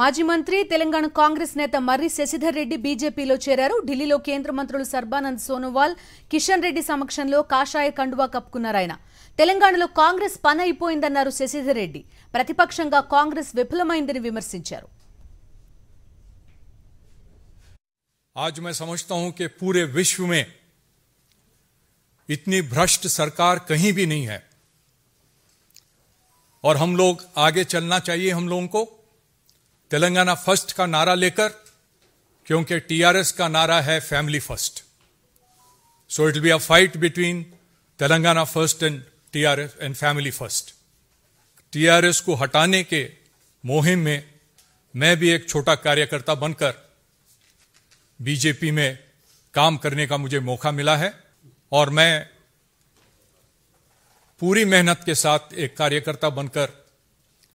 మాజీ మంత్రి తెలంగాణ కాంగ్రెస్ నేత మర్రి ససిధర్ రెడ్డి బీజేపీలో చేరారు ఢిల్లీలో కేంద్రమంత్రులు సర్బానంద్ సోనోవాల్ కిషన్ రెడ్డి సమక్షంలో కాషాయ కండువా కప్పుకున్నారు ఆయన తెలంగాణలో కాంగ్రెస్ పణైపోయిందన్నారు ససిధర్ రెడ్డి ప్రతిపక్షంగా కాంగ్రెస్ విఫలమైందని విమర్శించారు आज मैं समझता हूं कि पूरे विश्व में इतनी भ्रष्ट सरकार कहीं भी नहीं है और हम लोग आगे चलना चाहिए हम लोगों को तेलंगाना फर्स्ट का नारा लेकर क्योंकि टीआरएस का नारा है family first so it be a fight between Telangana first and TRS and family first TRS को हटाने के मुहिम में मैं भी एक छोटा कार्यकर्ता बनकर बीजेपी में काम करने का मुझे मौका मिला है और मैं पूरी मेहनत के साथ एक कार्यकर्ता बनकर